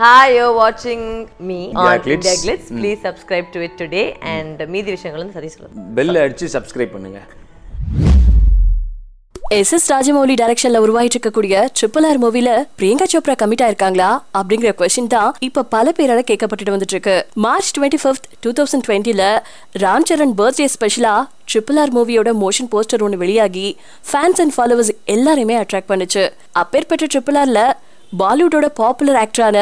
Hi you're watching me on India Glitz. India Glitz. Mm. Please mm. subscribe to mm. மீதி விஷயங்கள் வந்து சதீஷ் சொல்லுங்க bell அடிச்சு subscribe பண்ணுங்க எஸ் எஸ் ராஜமௌலி டைரக்ஷன்ல உருவாயிட்டு இருக்கக்கூடிய ட்ரிபிள் ஆர் மூவில பிரியங்கா சோப்ரா கமிட் ஆயிருக்காங்களா அப்படிங்கிற கொஸ்டின் தான் இப்ப பல பேரால கேட்கப்பட்டு வந்துட்டு இருக்கு March twenty fifth two thousand டுவெண்ட்டில ராம் சரண் பர்த்டே ஸ்பெஷலா ட்ரிபிள் ஆர் மூவியோட மோஷன் போஸ்டர் ஒன்று வெளியாகி ஃபேன்ஸ் அண்ட் ஃபாலோவர்ஸ் எல்லாருமே அட்ராக்ட் பண்ணுச்சு அப்பேற்பட்ட ட்ரிபிள் ஆர்ல பாலிவுட்டோட பாப்புலர் ஆக்டரான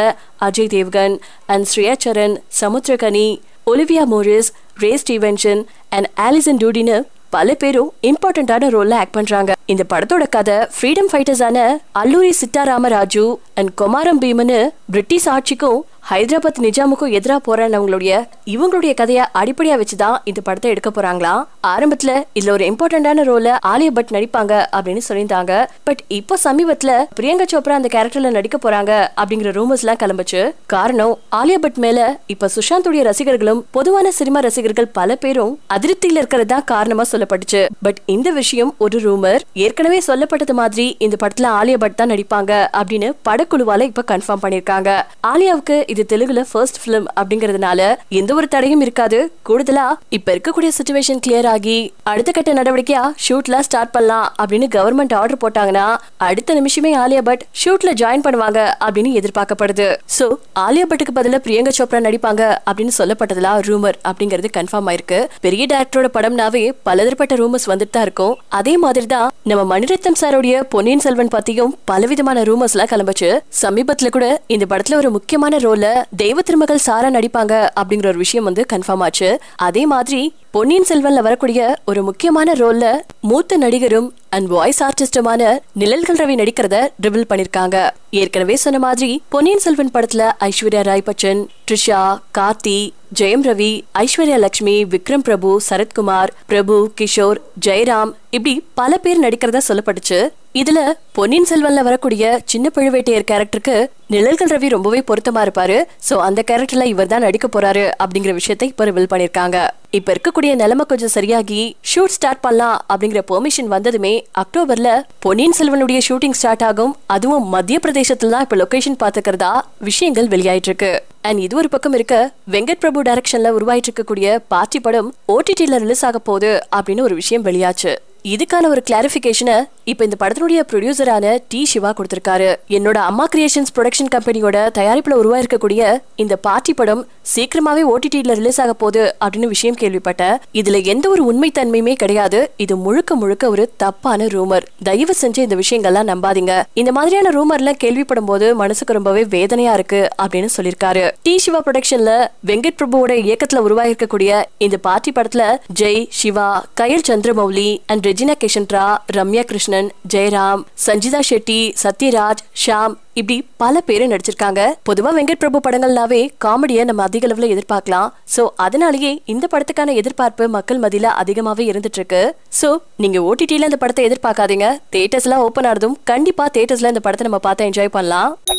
Ajay Devgn and Shreya Saran Samuthirakani Olivia Morris Ray Stevenson and Alison டூடின்னு பல பேரும் இம்பார்ட்டன்டான ரோல்ல ஆக்ட் பண்றாங்க இந்த படத்தோட கதை ஃப்ரீடம் ஃபைட்டர்ஸான அல்லூரி சித்தாராம ராஜு அண்ட் குமாரம் பீமனு பிரிட்டிஷ் ஆட்சிக்கும் ஹைதராபாத் நிஜாமுக்கும் எதிரா போறானவங்களுடைய இவங்களுடைய கதையை அடிப்படையா வச்சுதான் இந்த படத்தை எடுக்க போறாங்களா ஆரம்பத்துல இதுல ஒரு இம்பார்ட்டன்டான ரோல ஆலியா பட் நடிப்பாங்க அப்படின்னு சொல்லியிருந்தாங்க பட் இப்போ சமீபத்துல பிரியங்கா சோப்ரா அந்த கேரக்டர்ல நடிக்க போறாங்க அப்படிங்கிற ரூமர்ஸ் எல்லாம் கிளம்புச்சு காரணம் ஆலியா பட் மேல இப்ப சுஷாந்துடைய ரசிகர்களும் பொதுவான சினிமா ரசிகர்கள் பல பேரும் அதிருப்தியில இருக்கிறது தான் காரணமா சொல்லப்பட்டுச்சு பட் இந்த விஷயம் ஒரு ரூமர் ஏற்கனவே சொல்லப்பட்டது மாதிரி இந்த படத்துல ஆலியா பட் தான் நடிப்பாங்க அப்படின்னு படக்குழுவால இப்ப கன்ஃபார்ம் பண்ணிருக்காங்க ஆலியாவுக்கு இது தெலுங்குல ஃபர்ஸ்ட் பிலிம் அப்படிங்கறதுனால எந்த ஒரு தடையும் இருக்காது கூடுதலா இப்ப இருக்கக்கூடிய சுச்சுவேஷன் கிளியர் ஆகி அடுத்த கட்ட நடவடிக்கையா ஷூட்லாம் ஸ்டார்ட் பண்ணலாம் அப்படின்னு கவர்மெண்ட் ஆர்டர் போட்டாங்கன்னா அடுத்த நிமிஷமே ஆலியா பட் ஷூட்ல ஜாயின் பண்ணுவாங்க அப்படின்னு எதிர்பார்க்கப்படுது சோ ஆலியா பட்டுக்கு பதில பிரியங்கா சோப்ரா நடிப்பாங்க அப்படின்னு சொல்லப்பட்டதுல ரூமர் அப்படிங்கறது கன்ஃபார்ம் ஆயிருக்கு பெரிய டேரக்டரோட படம்னாவே பலதரப்பட்ட ரூமர்ஸ் வந்துட்டு தான் இருக்கும் அதே மாதிரி தான் நம்ம மணிரத்னம் சாரோடைய பொன்னியின் செல்வன் பத்தியும் பலவிதமான ரூமர்ஸ் எல்லாம் கிளம்புச்சு சமீபத்துல கூட இந்த படத்துல ஒரு முக்கியமான ரோல்ல தெய்வ திருமகள் சாரா நடிப்பாங்க அப்படிங்கிற ஒரு விஷயம் வந்து கன்ஃபார்ம் ஆச்சு அதே மாதிரி பொன்னியின் செல்வன்ல வரக்கூடிய ஒரு முக்கியமான ரோல்ல மூத்த நடிகரும் அண்ட் வாய்ஸ் ஆர்டிஸ்டுமான நிழல்கள் ரவி நடிக்கிறத ரிவில் பண்ணிருக்காங்க ஏற்கனவே சொன்ன மாதிரி பொன்னியின் செல்வன் படத்துல ஐஸ்வர்யா ராய் பச்சன் ட்ரிஷா கார்த்தி ஜெயம் ரவி ஐஸ்வர்யா லட்சுமி விக்ரம் பிரபு சரத்குமார் பிரபு கிஷோர் ஜெயராம் இப்படி பல பேர் நடிக்கிறத சொல்லப்பட்டுச்சு இதுல பொன்னியின் செல்வன்ல வரக்கூடிய சின்ன பழுவேட்டையர் கேரக்டருக்கு நிழல்கள் ரவி ரொம்பவே பொருத்தமா இருப்பாரு சோ அந்த கேரக்டர்ல இவர் தான் நடிக்க போறாரு அப்படிங்கிற விஷயத்த இப்ப ரிவில் பண்ணிருக்காங்க இப்ப இருக்கக்கூடிய நிலைமை கொஞ்சம் சரியாகி ஷூட் ஸ்டார்ட் பண்ணலாம் அப்படிங்கிற பெர்மிஷன் வந்ததுமே அக்டோபர்ல பொன்னியின் செல்வனுடைய ஷூட்டிங் ஸ்டார்ட் ஆகும் அதுவும் மத்திய பிரதேசத்துல தான் இப்ப லொகேஷன் பாத்துக்கிறதா விஷயங்கள் வெளியாயிட்டு இருக்கு அண்ட் இது ஒரு பக்கம் இருக்க வெங்கட் பிரபு டைரக்ஷன்ல உருவாயிட்டு இருக்கக்கூடிய பார்ட்டி படம் ஓடிடில ரிலீஸ் ஆக போகுது அப்படின்னு ஒரு விஷயம் வெளியாச்சு இதுக்கான ஒரு கிளாரிபிகேஷனை இப்போ இந்த படத்தினுடைய ப்ரொடியூசரான டி சிவா கொடுத்திருக்காரு என்னோட அம்மா கிரியேஷன்ஸ் ப்ரொடக்ஷன் கம்பெனியோட தயாரிப்பில் உருவாயிருக்கக்கூடிய இந்த பாட்டி படம் சீக்கிரமாவே ஓடிடியில் ரிலீஸ் ஆக போகுது அப்படின்னு விஷயம் கேள்விப்பட்டேன் இதுல எந்த ஒரு உண்மை தன்மையுமே கிடையாது இது முழுக்க முழுக்க ஒரு தப்பான ரூமர் தயவு செஞ்சு இந்த விஷயங்கள்லாம் நம்பாதீங்க இந்த மாதிரியான ரூமர்லாம் கேள்விப்படும் போது மனசுக்கு ரொம்பவே வேதனையா இருக்கு அப்படின்னு சொல்லியிருக்காரு டி சிவா ப்ரொடக்ஷன்ல வெங்கட் பிரபுவோட இயக்கத்துல உருவாகிருக்கக்கூடிய இந்த பாட்டி படத்துல Jai Siva Kayal Chandramouli and Regina Cassandra Ramya Krishnan Jayaram Sanchita Shetty Sathyaraj Shaam இப்படி பல பேர் நடிச்சிருக்காங்க பொதுவா வெங்கட் பிரபு படங்கள்னாவே காமெடியை நம்ம அதிக அளவுல எதிர்பார்க்கலாம் சோ அதனாலேயே இந்த படத்துக்கான எதிர்பார்ப்பு மக்கள் மதியில அதிகமாவே இருந்துட்டு இருக்கு சோ நீங்க ஓடிடியில இந்த படத்தை எதிர்பார்க்காதீங்க தேட்டர்ஸ்லாம் ஓபன் ஆனதும் கண்டிப்பா தேட்டர்ஸ்ல இந்த படத்தை நம்ம பார்த்து என்ஜாய் பண்ணலாம்